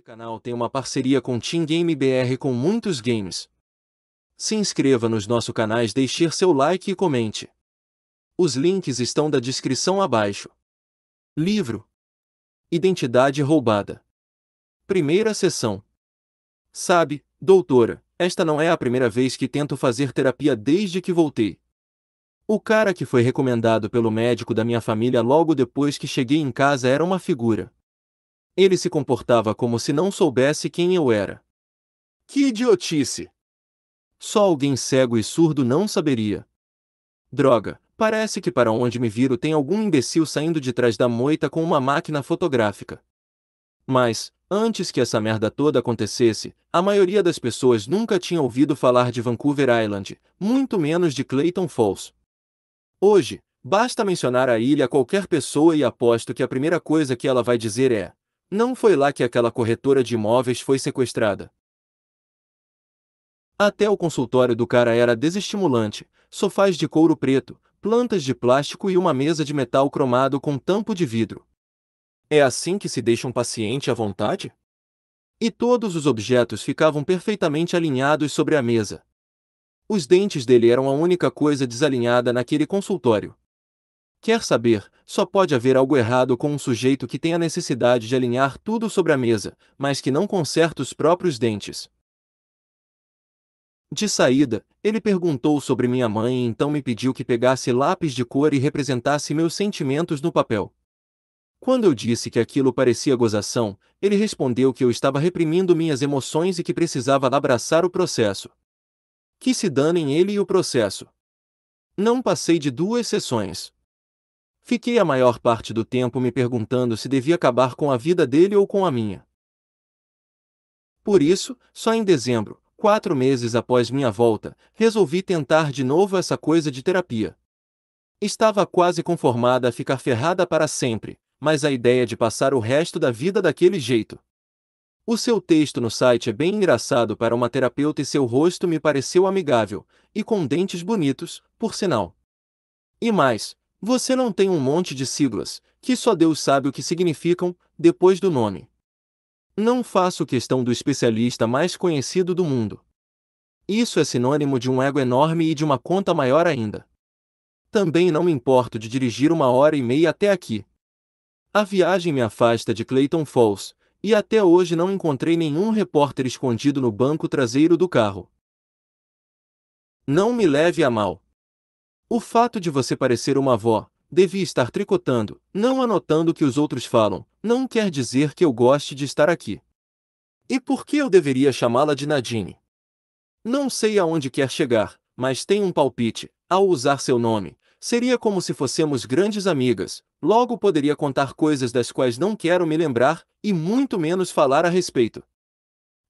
Esse canal tem uma parceria com Team Game BR com muitos games. Se inscreva nos nossos canais, deixe seu like e comente. Os links estão da descrição abaixo. Livro Identidade Roubada Primeira sessão Sabe, doutora, esta não é a primeira vez que tento fazer terapia desde que voltei. O cara que foi recomendado pelo médico da minha família logo depois que cheguei em casa era uma figura. Ele se comportava como se não soubesse quem eu era. Que idiotice! Só alguém cego e surdo não saberia. Droga, parece que para onde me viro tem algum imbecil saindo de trás da moita com uma máquina fotográfica. Mas, antes que essa merda toda acontecesse, a maioria das pessoas nunca tinha ouvido falar de Vancouver Island, muito menos de Clayton Falls. Hoje, basta mencionar a ilha a qualquer pessoa e aposto que a primeira coisa que ela vai dizer é: não foi lá que aquela corretora de imóveis foi sequestrada. Até o consultório do cara era desestimulante, sofás de couro preto, plantas de plástico e uma mesa de metal cromado com tampo de vidro. É assim que se deixa um paciente à vontade? E todos os objetos ficavam perfeitamente alinhados sobre a mesa. Os dentes dele eram a única coisa desalinhada naquele consultório. Quer saber, só pode haver algo errado com um sujeito que tem a necessidade de alinhar tudo sobre a mesa, mas que não conserta os próprios dentes. De saída, ele perguntou sobre minha mãe e então me pediu que pegasse lápis de cor e representasse meus sentimentos no papel. Quando eu disse que aquilo parecia gozação, ele respondeu que eu estava reprimindo minhas emoções e que precisava abraçar o processo. Que se danem ele e o processo. Não passei de duas sessões. Fiquei a maior parte do tempo me perguntando se devia acabar com a vida dele ou com a minha. Por isso, só em dezembro, quatro meses após minha volta, resolvi tentar de novo essa coisa de terapia. Estava quase conformada a ficar ferrada para sempre, mas a ideia de passar o resto da vida daquele jeito. O seu texto no site é bem engraçado para uma terapeuta e seu rosto me pareceu amigável, e com dentes bonitos, por sinal. E mais, você não tem um monte de siglas, que só Deus sabe o que significam, depois do nome. Não faço questão do especialista mais conhecido do mundo. Isso é sinônimo de um ego enorme e de uma conta maior ainda. Também não me importo de dirigir uma hora e meia até aqui. A viagem me afasta de Clayton Falls, e até hoje não encontrei nenhum repórter escondido no banco traseiro do carro. Não me leve a mal. O fato de você parecer uma avó, devia estar tricotando, não anotando o que os outros falam, não quer dizer que eu goste de estar aqui. E por que eu deveria chamá-la de Nadine? Não sei aonde quer chegar, mas tenho um palpite. Ao usar seu nome, seria como se fossemos grandes amigas. Logo poderia contar coisas das quais não quero me lembrar e muito menos falar a respeito.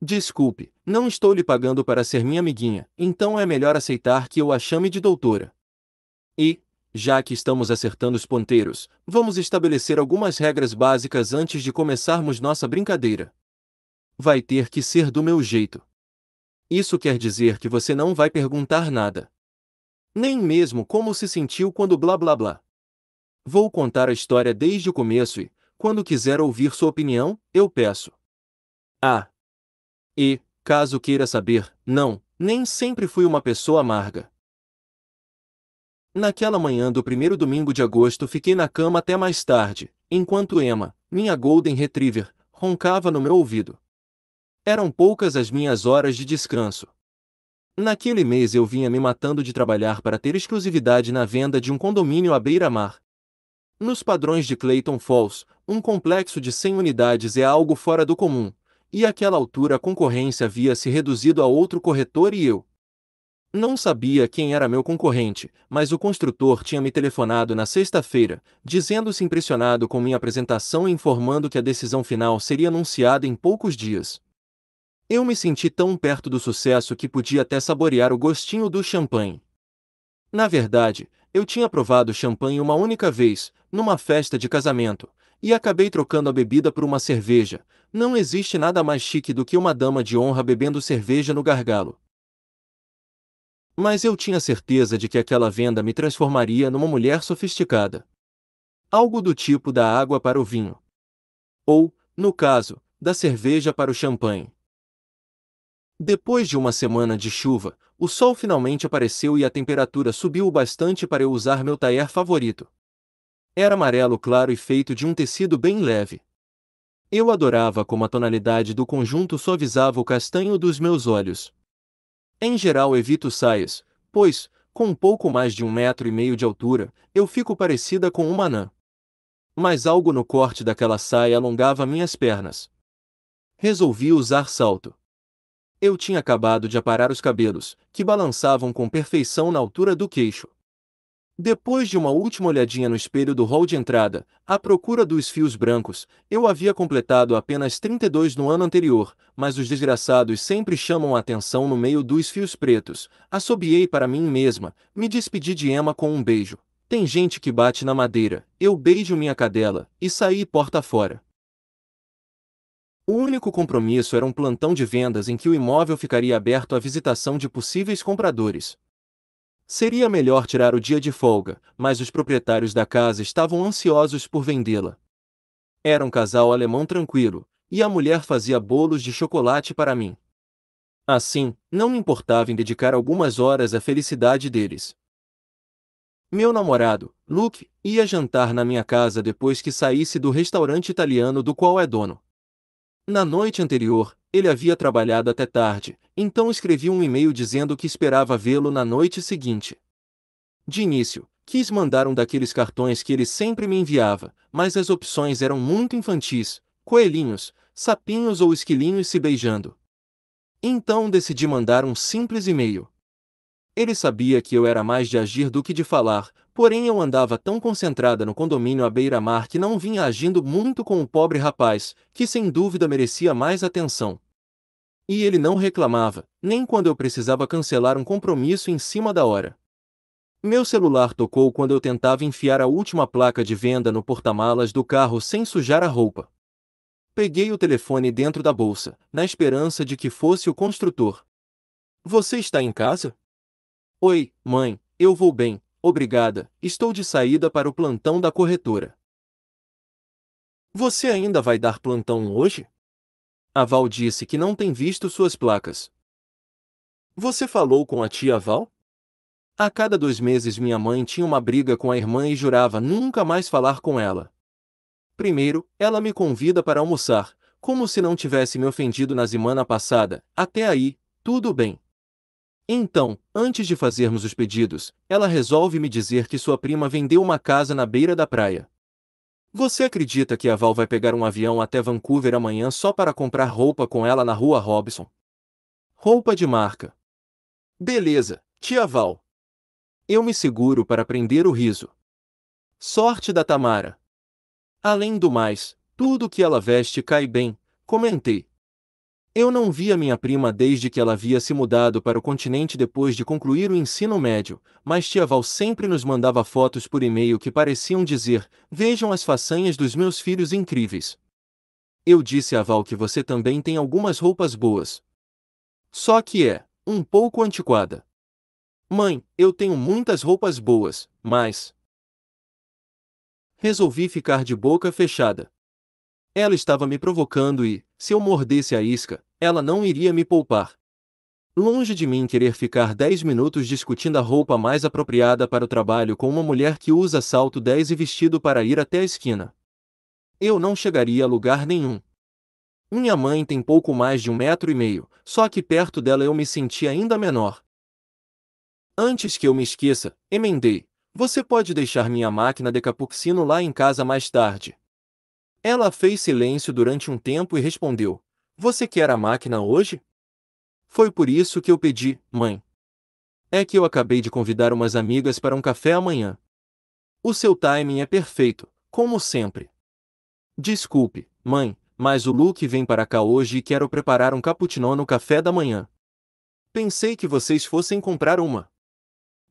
Desculpe, não estou lhe pagando para ser minha amiguinha, então é melhor aceitar que eu a chame de doutora. E, já que estamos acertando os ponteiros, vamos estabelecer algumas regras básicas antes de começarmos nossa brincadeira. Vai ter que ser do meu jeito. Isso quer dizer que você não vai perguntar nada. Nem mesmo como se sentiu quando blá blá blá. Vou contar a história desde o começo e, quando quiser ouvir sua opinião, eu peço. A. E, caso queira saber, não, nem sempre fui uma pessoa amarga. Naquela manhã do primeiro domingo de agosto fiquei na cama até mais tarde, enquanto Emma, minha Golden Retriever, roncava no meu ouvido. Eram poucas as minhas horas de descanso. Naquele mês eu vinha me matando de trabalhar para ter exclusividade na venda de um condomínio à beira-mar. Nos padrões de Clayton Falls, um complexo de 100 unidades é algo fora do comum, e àquela altura a concorrência havia se reduzido a outro corretor e eu, não sabia quem era meu concorrente, mas o construtor tinha me telefonado na sexta-feira, dizendo-se impressionado com minha apresentação e informando que a decisão final seria anunciada em poucos dias. Eu me senti tão perto do sucesso que podia até saborear o gostinho do champanhe. Na verdade, eu tinha provado champanhe uma única vez, numa festa de casamento, e acabei trocando a bebida por uma cerveja. Não existe nada mais chique do que uma dama de honra bebendo cerveja no gargalo. Mas eu tinha certeza de que aquela venda me transformaria numa mulher sofisticada. Algo do tipo da água para o vinho. Ou, no caso, da cerveja para o champanhe. Depois de uma semana de chuva, o sol finalmente apareceu e a temperatura subiu o bastante para eu usar meu taier favorito. Era amarelo claro e feito de um tecido bem leve. Eu adorava como a tonalidade do conjunto suavizava o castanho dos meus olhos. Em geral evito saias, pois, com um pouco mais de um metro e meio de altura, eu fico parecida com uma anã. Mas algo no corte daquela saia alongava minhas pernas. Resolvi usar salto. Eu tinha acabado de aparar os cabelos, que balançavam com perfeição na altura do queixo. Depois de uma última olhadinha no espelho do hall de entrada, à procura dos fios brancos, eu havia completado apenas 32 no ano anterior, mas os desgraçados sempre chamam a atenção no meio dos fios pretos. Assobiei para mim mesma, me despedi de Emma com um beijo. Tem gente que bate na madeira, eu beijo minha cadela, e saí porta fora. O único compromisso era um plantão de vendas em que o imóvel ficaria aberto à visitação de possíveis compradores, Seria melhor tirar o dia de folga, mas os proprietários da casa estavam ansiosos por vendê-la. Era um casal alemão tranquilo, e a mulher fazia bolos de chocolate para mim. Assim, não me importava em dedicar algumas horas à felicidade deles. Meu namorado, Luke, ia jantar na minha casa depois que saísse do restaurante italiano do qual é dono. Na noite anterior, ele havia trabalhado até tarde, então escrevi um e-mail dizendo que esperava vê-lo na noite seguinte. De início, quis mandar um daqueles cartões que ele sempre me enviava, mas as opções eram muito infantis, coelhinhos, sapinhos ou esquilinhos se beijando. Então decidi mandar um simples e-mail. Ele sabia que eu era mais de agir do que de falar, Porém eu andava tão concentrada no condomínio à beira-mar que não vinha agindo muito com o pobre rapaz, que sem dúvida merecia mais atenção. E ele não reclamava, nem quando eu precisava cancelar um compromisso em cima da hora. Meu celular tocou quando eu tentava enfiar a última placa de venda no porta-malas do carro sem sujar a roupa. Peguei o telefone dentro da bolsa, na esperança de que fosse o construtor. Você está em casa? Oi, mãe, eu vou bem, Obrigada, estou de saída para o plantão da corretora. Você ainda vai dar plantão hoje? A Val disse que não tem visto suas placas. Você falou com a tia Val? A cada dois meses minha mãe tinha uma briga com a irmã e jurava nunca mais falar com ela. Primeiro, ela me convida para almoçar, como se não tivesse me ofendido na semana passada. Até aí, tudo bem. Então, antes de fazermos os pedidos, ela resolve me dizer que sua prima vendeu uma casa na beira da praia. Você acredita que a Val vai pegar um avião até Vancouver amanhã só para comprar roupa com ela na rua Robson? Roupa de marca. Beleza, tia Val. Eu me seguro para prender o riso. Sorte da Tamara. Além do mais, tudo que ela veste cai bem, comentei, eu não via minha prima desde que ela havia se mudado para o continente depois de concluir o ensino médio, mas tia Val sempre nos mandava fotos por e-mail que pareciam dizer: Vejam as façanhas dos meus filhos incríveis. Eu disse a Val que você também tem algumas roupas boas. Só que é um pouco antiquada. Mãe, eu tenho muitas roupas boas, mas. Resolvi ficar de boca fechada. Ela estava me provocando e, se eu mordesse a isca, ela não iria me poupar. Longe de mim querer ficar dez minutos discutindo a roupa mais apropriada para o trabalho com uma mulher que usa salto 10 e vestido para ir até a esquina. Eu não chegaria a lugar nenhum. Minha mãe tem pouco mais de um metro e meio, só que perto dela eu me senti ainda menor. Antes que eu me esqueça, emendei. Você pode deixar minha máquina de capuccino lá em casa mais tarde. Ela fez silêncio durante um tempo e respondeu: Você quer a máquina hoje? Foi por isso que eu pedi, mãe. É que eu acabei de convidar umas amigas para um café amanhã. O seu timing é perfeito, como sempre. Desculpe, mãe, mas o Luke vem para cá hoje e quero preparar um cappuccino no café da manhã. Pensei que vocês fossem comprar uma.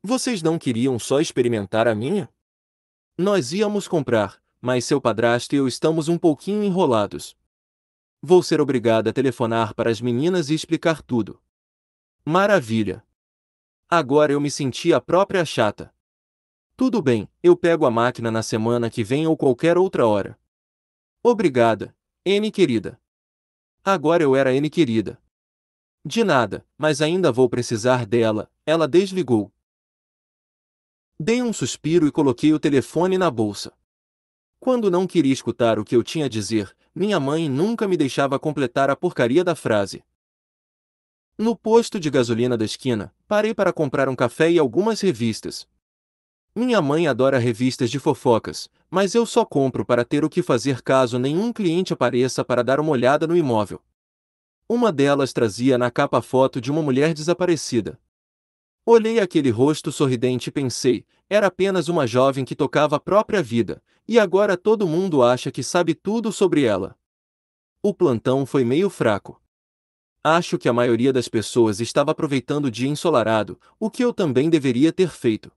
Vocês não queriam só experimentar a minha? Nós íamos comprar, mas seu padrasto e eu estamos um pouquinho enrolados. Vou ser obrigada a telefonar para as meninas e explicar tudo. Maravilha! Agora eu me senti a própria chata. Tudo bem, eu pego a máquina na semana que vem ou qualquer outra hora. Obrigada, N querida. Agora eu era N querida. De nada, mas ainda vou precisar dela, ela desligou. Dei um suspiro e coloquei o telefone na bolsa. Quando não queria escutar o que eu tinha a dizer, minha mãe nunca me deixava completar a porcaria da frase. No posto de gasolina da esquina, parei para comprar um café e algumas revistas. Minha mãe adora revistas de fofocas, mas eu só compro para ter o que fazer caso nenhum cliente apareça para dar uma olhada no imóvel. Uma delas trazia na capa foto de uma mulher desaparecida. Olhei aquele rosto sorridente e pensei: era apenas uma jovem que tocava a própria vida, e agora todo mundo acha que sabe tudo sobre ela. O plantão foi meio fraco. Acho que a maioria das pessoas estava aproveitando o dia ensolarado, o que eu também deveria ter feito.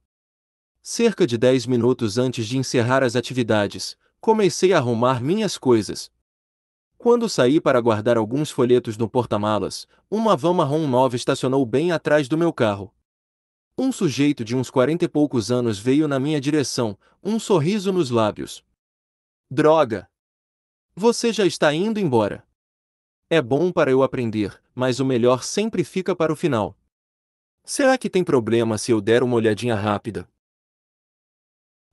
Cerca de dez minutos antes de encerrar as atividades, comecei a arrumar minhas coisas. Quando saí para guardar alguns folhetos no porta-malas, uma van marrom nova estacionou bem atrás do meu carro. Um sujeito de uns quarenta e poucos anos veio na minha direção, um sorriso nos lábios. Droga! Você já está indo embora. É bom para eu aprender, mas o melhor sempre fica para o final. Será que tem problema se eu der uma olhadinha rápida?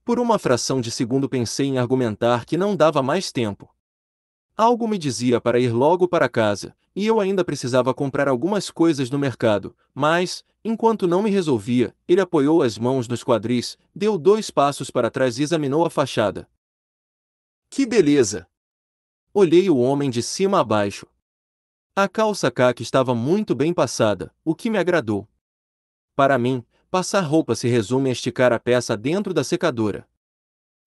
Por uma fração de segundo pensei em argumentar que não dava mais tempo. Algo me dizia para ir logo para casa, e eu ainda precisava comprar algumas coisas no mercado, mas, enquanto não me resolvia, ele apoiou as mãos nos quadris, deu dois passos para trás e examinou a fachada. Que beleza! Olhei o homem de cima a baixo. A calça caque estava muito bem passada, o que me agradou. Para mim, passar roupa se resume a esticar a peça dentro da secadora.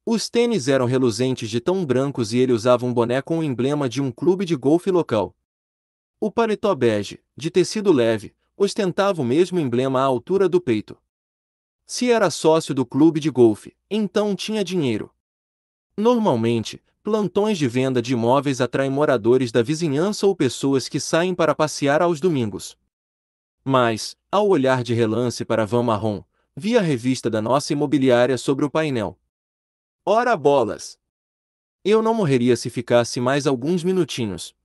Os tênis eram reluzentes de tão brancos e ele usava um boné com o emblema de um clube de golfe local, o paletó bege, de tecido leve, ostentava o mesmo emblema à altura do peito. Se era sócio do clube de golfe, então tinha dinheiro. Normalmente, plantões de venda de imóveis atraem moradores da vizinhança ou pessoas que saem para passear aos domingos. Mas, ao olhar de relance para Van Marrom, vi a revista da nossa imobiliária sobre o painel. Ora bolas! Eu não morreria se ficasse mais alguns minutinhos,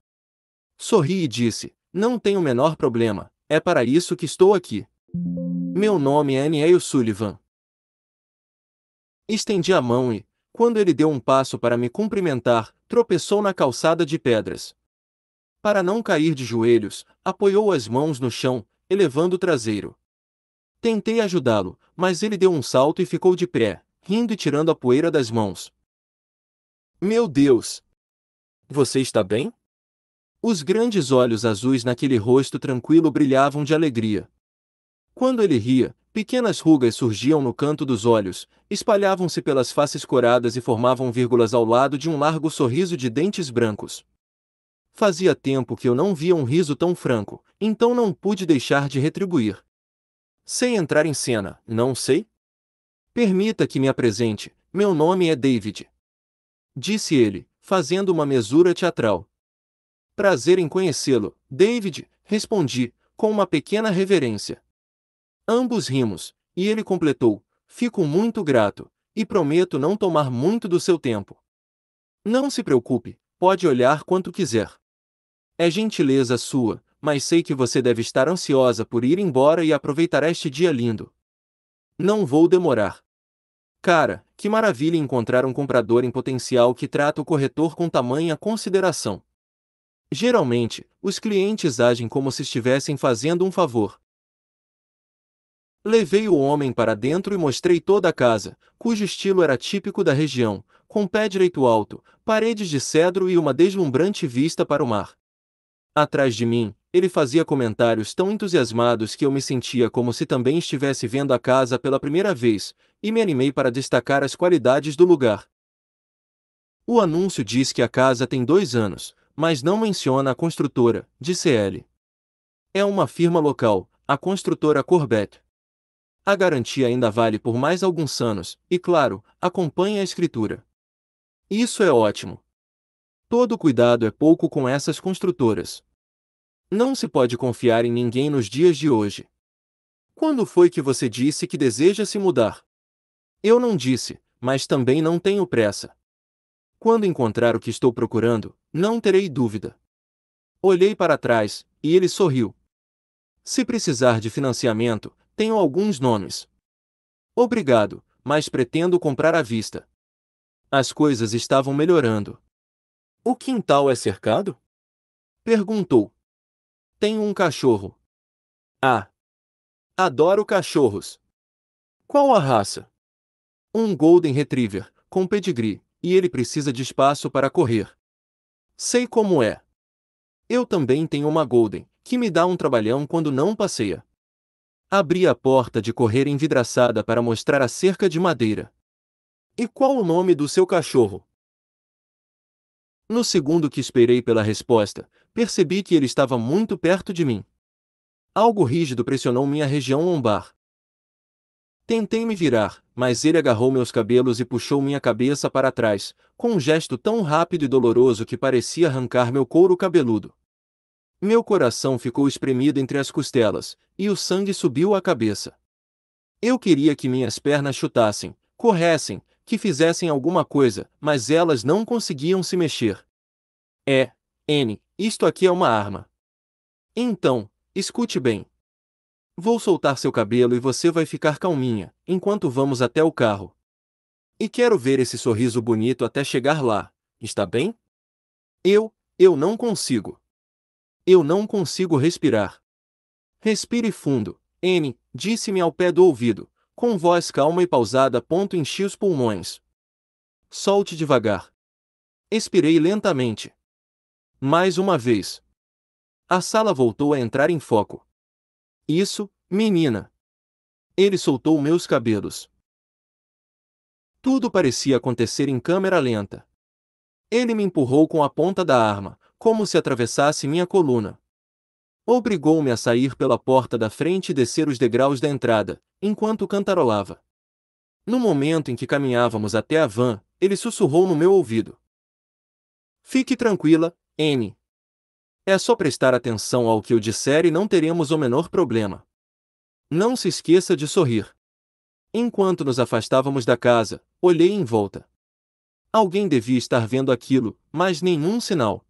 Sorri e disse: Não tenho o menor problema, é para isso que estou aqui. Meu nome é Aniel Sullivan. Estendi a mão e, quando ele deu um passo para me cumprimentar, tropeçou na calçada de pedras. Para não cair de joelhos, apoiou as mãos no chão, elevando o traseiro. Tentei ajudá-lo, mas ele deu um salto e ficou de pé, rindo e tirando a poeira das mãos. Meu Deus! Você está bem? Os grandes olhos azuis naquele rosto tranquilo brilhavam de alegria. Quando ele ria, pequenas rugas surgiam no canto dos olhos, espalhavam-se pelas faces coradas e formavam vírgulas ao lado de um largo sorriso de dentes brancos. Fazia tempo que eu não via um riso tão franco, então não pude deixar de retribuir. Sem entrar em cena, não sei? Permita que me apresente, meu nome é David. Disse ele, fazendo uma mesura teatral. Prazer em conhecê-lo, David, respondi, com uma pequena reverência. Ambos rimos, e ele completou: Fico muito grato, e prometo não tomar muito do seu tempo. Não se preocupe, pode olhar quanto quiser. É gentileza sua, mas sei que você deve estar ansiosa por ir embora e aproveitar este dia lindo. Não vou demorar. Cara, que maravilha encontrar um comprador em potencial que trata o corretor com tamanha consideração. Geralmente, os clientes agem como se estivessem fazendo um favor. Levei o homem para dentro e mostrei toda a casa, cujo estilo era típico da região, com pé direito alto, paredes de cedro e uma deslumbrante vista para o mar. Atrás de mim, ele fazia comentários tão entusiasmados que eu me sentia como se também estivesse vendo a casa pela primeira vez, e me animei para destacar as qualidades do lugar. O anúncio diz que a casa tem dois anos, mas não menciona a construtora, disse ele. É uma firma local, a construtora Corbett. A garantia ainda vale por mais alguns anos, e claro, acompanha a escritura. Isso é ótimo. Todo cuidado é pouco com essas construtoras. Não se pode confiar em ninguém nos dias de hoje. Quando foi que você disse que deseja se mudar? Eu não disse, mas também não tenho pressa. Quando encontrar o que estou procurando, não terei dúvida. Olhei para trás, e ele sorriu. Se precisar de financiamento, tenho alguns nomes. Obrigado, mas pretendo comprar à vista. As coisas estavam melhorando. O quintal é cercado? Perguntou. Tenho um cachorro. Ah! Adoro cachorros. Qual a raça? Um Golden Retriever, com pedigree e ele precisa de espaço para correr. Sei como é. Eu também tenho uma Golden, que me dá um trabalhão quando não passeia. Abri a porta de correr envidraçada para mostrar a cerca de madeira. E qual o nome do seu cachorro? No segundo que esperei pela resposta, percebi que ele estava muito perto de mim. Algo rígido pressionou minha região lombar. Tentei me virar, mas ele agarrou meus cabelos e puxou minha cabeça para trás, com um gesto tão rápido e doloroso que parecia arrancar meu couro cabeludo. Meu coração ficou espremido entre as costelas, e o sangue subiu à cabeça. Eu queria que minhas pernas chutassem, corressem, que fizessem alguma coisa, mas elas não conseguiam se mexer. É, N, isto aqui é uma arma. Então, escute bem. Vou soltar seu cabelo e você vai ficar calminha, enquanto vamos até o carro. E quero ver esse sorriso bonito até chegar lá, está bem? Eu, eu não consigo. Eu não consigo respirar. Respire fundo, N, disse-me ao pé do ouvido, com voz calma e pausada. Ponto enchi os pulmões. Solte devagar. Expirei lentamente. Mais uma vez. A sala voltou a entrar em foco. Isso, menina. Ele soltou meus cabelos. Tudo parecia acontecer em câmera lenta. Ele me empurrou com a ponta da arma, como se atravessasse minha coluna. Obrigou-me a sair pela porta da frente e descer os degraus da entrada, enquanto cantarolava. No momento em que caminhávamos até a van, ele sussurrou no meu ouvido: Fique tranquila, N. É só prestar atenção ao que eu disser e não teremos o menor problema. Não se esqueça de sorrir. Enquanto nos afastávamos da casa, olhei em volta. Alguém devia estar vendo aquilo, mas nenhum sinal.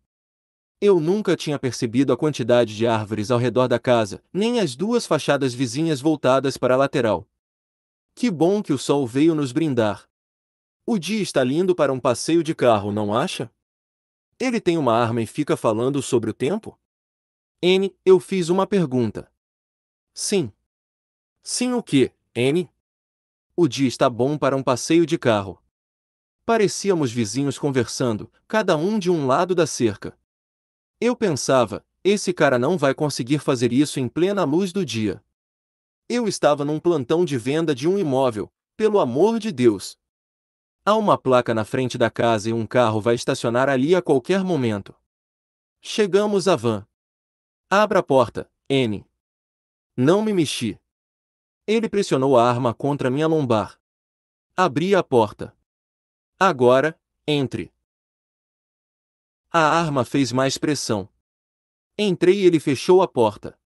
Eu nunca tinha percebido a quantidade de árvores ao redor da casa, nem as duas fachadas vizinhas voltadas para a lateral. Que bom que o sol veio nos brindar. O dia está lindo para um passeio de carro, não acha? Ele tem uma arma e fica falando sobre o tempo? N, eu fiz uma pergunta. Sim. Sim o que, N? O dia está bom para um passeio de carro. Parecíamos vizinhos conversando, cada um de um lado da cerca. Eu pensava, esse cara não vai conseguir fazer isso em plena luz do dia. Eu estava num plantão de venda de um imóvel, pelo amor de Deus, Há uma placa na frente da casa e um carro vai estacionar ali a qualquer momento. Chegamos à van. Abra a porta, N. Não me mexi. Ele pressionou a arma contra minha lombar. Abri a porta. Agora, entre. A arma fez mais pressão. Entrei e ele fechou a porta.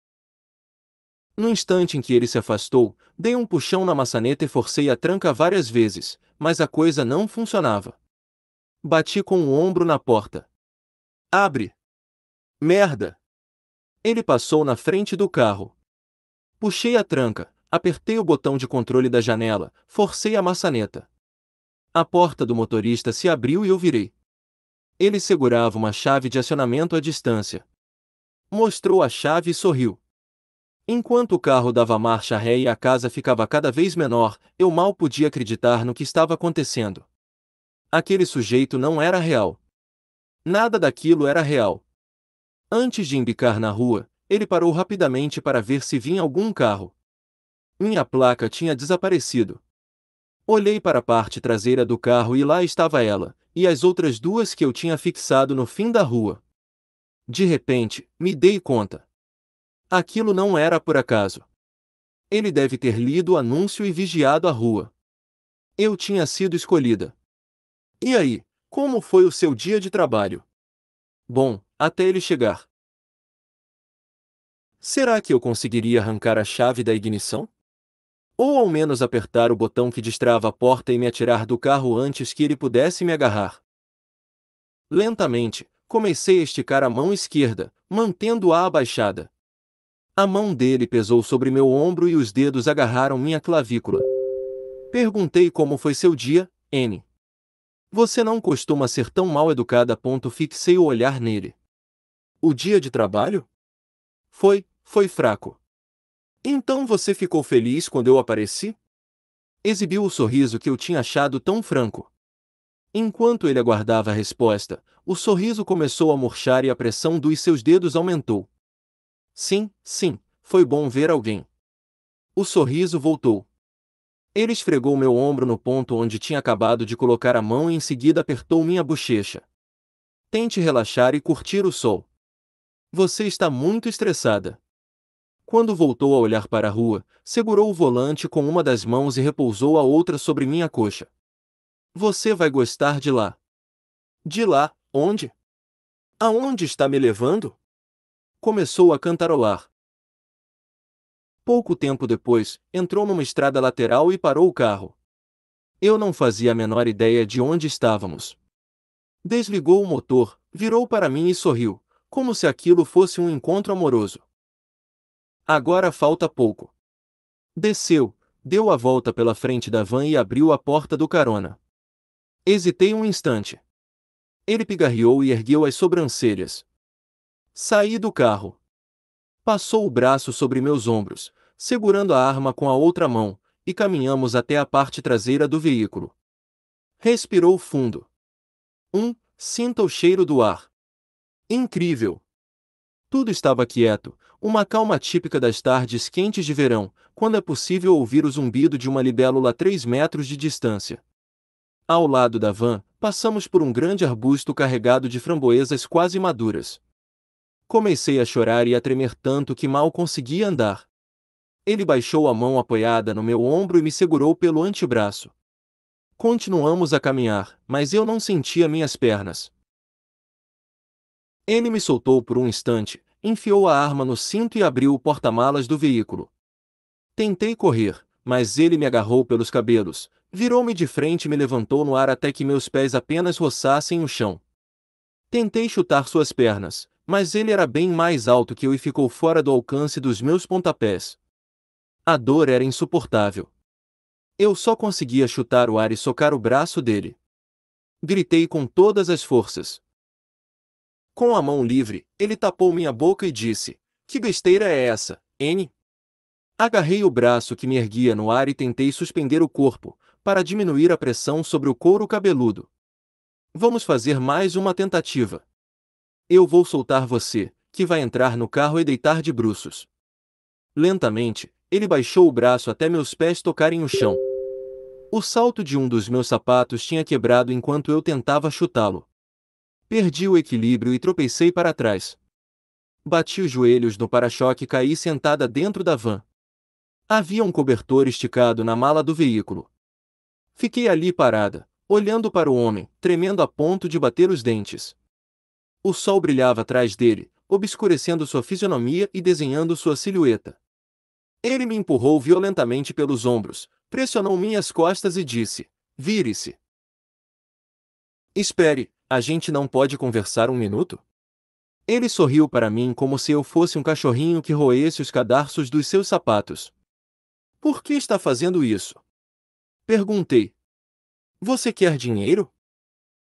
No instante em que ele se afastou, dei um puxão na maçaneta e forcei a tranca várias vezes, mas a coisa não funcionava. Bati com o ombro na porta. Abre! Merda! Ele passou na frente do carro. Puxei a tranca, apertei o botão de controle da janela, forcei a maçaneta. A porta do motorista se abriu e eu virei. Ele segurava uma chave de acionamento à distância. Mostrou a chave e sorriu. Enquanto o carro dava marcha ré e a casa ficava cada vez menor, eu mal podia acreditar no que estava acontecendo. Aquele sujeito não era real. Nada daquilo era real. Antes de embicar na rua, ele parou rapidamente para ver se vinha algum carro. Minha placa tinha desaparecido. Olhei para a parte traseira do carro e lá estava ela, e as outras duas que eu tinha fixado no fim da rua. De repente, me dei conta. Aquilo não era por acaso. Ele deve ter lido o anúncio e vigiado a rua. Eu tinha sido escolhida. E aí, como foi o seu dia de trabalho? Bom, até ele chegar. Será que eu conseguiria arrancar a chave da ignição? Ou ao menos apertar o botão que destrava a porta e me atirar do carro antes que ele pudesse me agarrar? Lentamente, comecei a esticar a mão esquerda, mantendo-a abaixada. A mão dele pesou sobre meu ombro e os dedos agarraram minha clavícula. Perguntei como foi seu dia, N. Você não costuma ser tão mal educada. Ponto fixei o olhar nele. O dia de trabalho? Foi, foi fraco. Então você ficou feliz quando eu apareci? Exibiu o sorriso que eu tinha achado tão franco. Enquanto ele aguardava a resposta, o sorriso começou a murchar e a pressão dos seus dedos aumentou. Sim, sim, foi bom ver alguém. O sorriso voltou. Ele esfregou meu ombro no ponto onde tinha acabado de colocar a mão e em seguida apertou minha bochecha. Tente relaxar e curtir o sol. Você está muito estressada. Quando voltou a olhar para a rua, segurou o volante com uma das mãos e repousou a outra sobre minha coxa. Você vai gostar de lá. De lá, onde? Aonde está me levando? começou a cantarolar. Pouco tempo depois, entrou numa estrada lateral e parou o carro. Eu não fazia a menor ideia de onde estávamos. Desligou o motor, virou para mim e sorriu, como se aquilo fosse um encontro amoroso. Agora falta pouco. Desceu, deu a volta pela frente da van e abriu a porta do carona. Hesitei um instante. Ele pigarreou e ergueu as sobrancelhas, Saí do carro. Passou o braço sobre meus ombros, segurando a arma com a outra mão, e caminhamos até a parte traseira do veículo. Respirou fundo. Um, sinta o cheiro do ar. Incrível! Tudo estava quieto, uma calma típica das tardes quentes de verão, quando é possível ouvir o zumbido de uma libélula a três metros de distância. Ao lado da van, passamos por um grande arbusto carregado de framboesas quase maduras. Comecei a chorar e a tremer tanto que mal conseguia andar. Ele baixou a mão apoiada no meu ombro e me segurou pelo antebraço. Continuamos a caminhar, mas eu não sentia minhas pernas. Ele me soltou por um instante, enfiou a arma no cinto e abriu o porta-malas do veículo. Tentei correr, mas ele me agarrou pelos cabelos, virou-me de frente e me levantou no ar até que meus pés apenas roçassem o chão. Tentei chutar suas pernas, mas ele era bem mais alto que eu e ficou fora do alcance dos meus pontapés. A dor era insuportável. Eu só conseguia chutar o ar e socar o braço dele. Gritei com todas as forças. Com a mão livre, ele tapou minha boca e disse: Que besteira é essa, N? Agarrei o braço que me erguia no ar e tentei suspender o corpo, para diminuir a pressão sobre o couro cabeludo. Vamos fazer mais uma tentativa. Eu vou soltar você, que vai entrar no carro e deitar de bruços. Lentamente, ele baixou o braço até meus pés tocarem o chão. O salto de um dos meus sapatos tinha quebrado enquanto eu tentava chutá-lo. Perdi o equilíbrio e tropecei para trás. Bati os joelhos no para-choque e caí sentada dentro da van. Havia um cobertor esticado na mala do veículo. Fiquei ali parada, olhando para o homem, tremendo a ponto de bater os dentes. O sol brilhava atrás dele, obscurecendo sua fisionomia e desenhando sua silhueta. Ele me empurrou violentamente pelos ombros, pressionou minhas costas e disse: Vire-se. Espere, a gente não pode conversar um minuto? Ele sorriu para mim como se eu fosse um cachorrinho que roesse os cadarços dos seus sapatos. Por que está fazendo isso? Perguntei. Você quer dinheiro?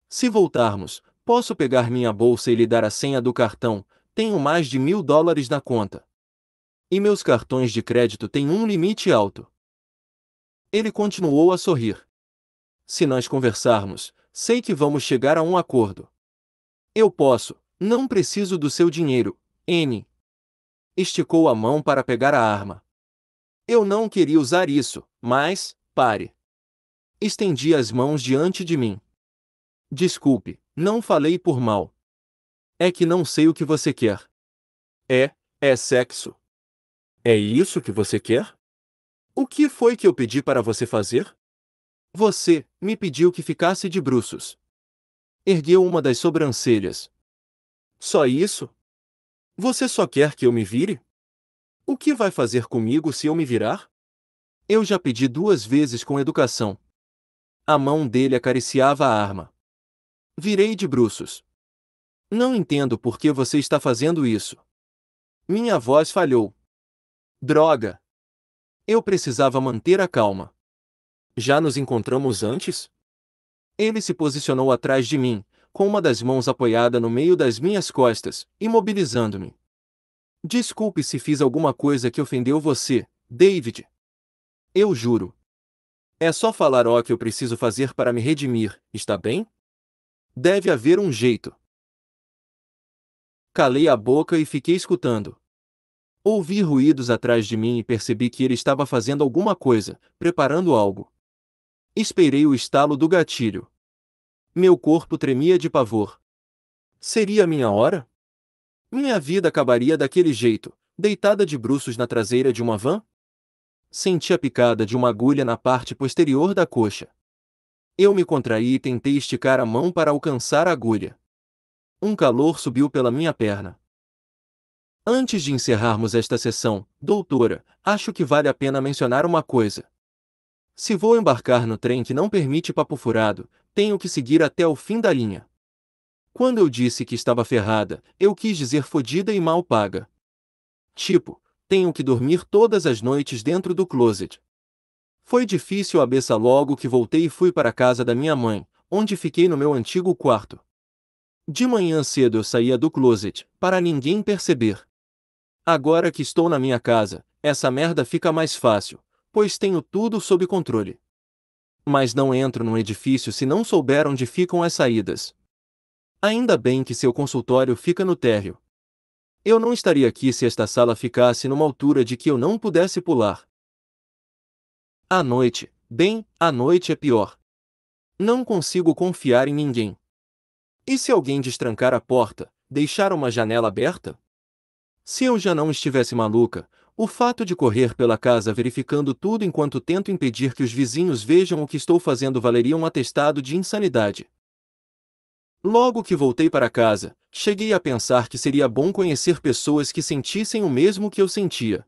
Se voltarmos, Posso pegar minha bolsa e lhe dar a senha do cartão, tenho mais de mil dólares na conta. E meus cartões de crédito têm um limite alto. Ele continuou a sorrir. Se nós conversarmos, sei que vamos chegar a um acordo. Eu posso, não preciso do seu dinheiro, N. Esticou a mão para pegar a arma. Eu não queria usar isso, mas, pare. Estendi as mãos diante de mim. Desculpe, não falei por mal. É que não sei o que você quer. É, é sexo. É isso que você quer? O que foi que eu pedi para você fazer? Você me pediu que ficasse de bruços. Ergueu uma das sobrancelhas. Só isso? Você só quer que eu me vire? O que vai fazer comigo se eu me virar? Eu já pedi duas vezes com educação. A mão dele acariciava a arma. Virei de bruços. Não entendo por que você está fazendo isso. Minha voz falhou. Droga! Eu precisava manter a calma. Já nos encontramos antes? Ele se posicionou atrás de mim, com uma das mãos apoiada no meio das minhas costas, imobilizando-me. Desculpe se fiz alguma coisa que ofendeu você, David. Eu juro. É só falar o que eu preciso fazer para me redimir, está bem? Deve haver um jeito. Calei a boca e fiquei escutando. Ouvi ruídos atrás de mim e percebi que ele estava fazendo alguma coisa, preparando algo. Esperei o estalo do gatilho. Meu corpo tremia de pavor. Seria minha hora? Minha vida acabaria daquele jeito, deitada de bruços na traseira de uma van? Senti a picada de uma agulha na parte posterior da coxa. Eu me contraí e tentei esticar a mão para alcançar a agulha. Um calor subiu pela minha perna. Antes de encerrarmos esta sessão, doutora, acho que vale a pena mencionar uma coisa. Se vou embarcar no trem que não permite papo furado, tenho que seguir até o fim da linha. Quando eu disse que estava ferrada, eu quis dizer fodida e mal paga. Tipo, tenho que dormir todas as noites dentro do closet. Foi difícil a beça logo que voltei e fui para a casa da minha mãe, onde fiquei no meu antigo quarto. De manhã cedo eu saía do closet, para ninguém perceber. Agora que estou na minha casa, essa merda fica mais fácil, pois tenho tudo sob controle. Mas não entro num edifício se não souber onde ficam as saídas. Ainda bem que seu consultório fica no térreo. Eu não estaria aqui se esta sala ficasse numa altura de que eu não pudesse pular. À noite, bem, à noite é pior. Não consigo confiar em ninguém. E se alguém destrancar a porta, deixar uma janela aberta? Se eu já não estivesse maluca, o fato de correr pela casa verificando tudo enquanto tento impedir que os vizinhos vejam o que estou fazendo valeria um atestado de insanidade. Logo que voltei para casa, cheguei a pensar que seria bom conhecer pessoas que sentissem o mesmo que eu sentia.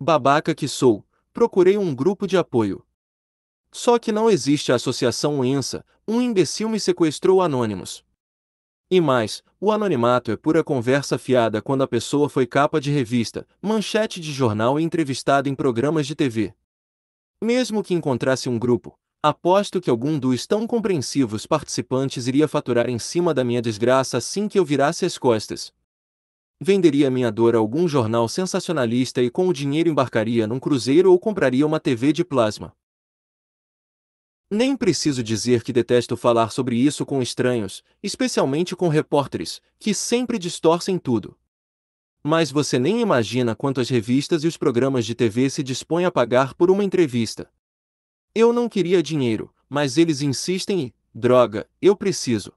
Babaca que sou, procurei um grupo de apoio. Só que não existe a associação ENSA, um imbecil me sequestrou anônimos. E mais, o anonimato é pura conversa fiada quando a pessoa foi capa de revista, manchete de jornal e entrevistada em programas de TV. Mesmo que encontrasse um grupo, aposto que algum dos tão compreensivos participantes iria faturar em cima da minha desgraça assim que eu virasse as costas venderia minha dor a algum jornal sensacionalista e com o dinheiro embarcaria num cruzeiro ou compraria uma TV de plasma. Nem preciso dizer que detesto falar sobre isso com estranhos, especialmente com repórteres, que sempre distorcem tudo. Mas você nem imagina quanto as revistas e os programas de TV se dispõem a pagar por uma entrevista. Eu não queria dinheiro, mas eles insistem e, droga, eu preciso.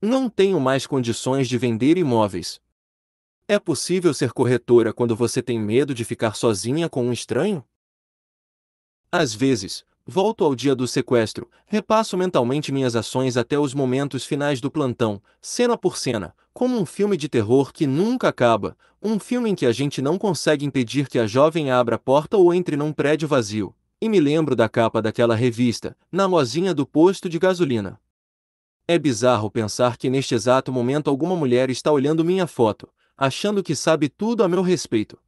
Não tenho mais condições de vender imóveis, é possível ser corretora quando você tem medo de ficar sozinha com um estranho? Às vezes, volto ao dia do sequestro, repasso mentalmente minhas ações até os momentos finais do plantão, cena por cena, como um filme de terror que nunca acaba, um filme em que a gente não consegue impedir que a jovem abra a porta ou entre num prédio vazio. E me lembro da capa daquela revista, na lozinha do posto de gasolina. É bizarro pensar que neste exato momento alguma mulher está olhando minha foto, achando que sabe tudo a meu respeito.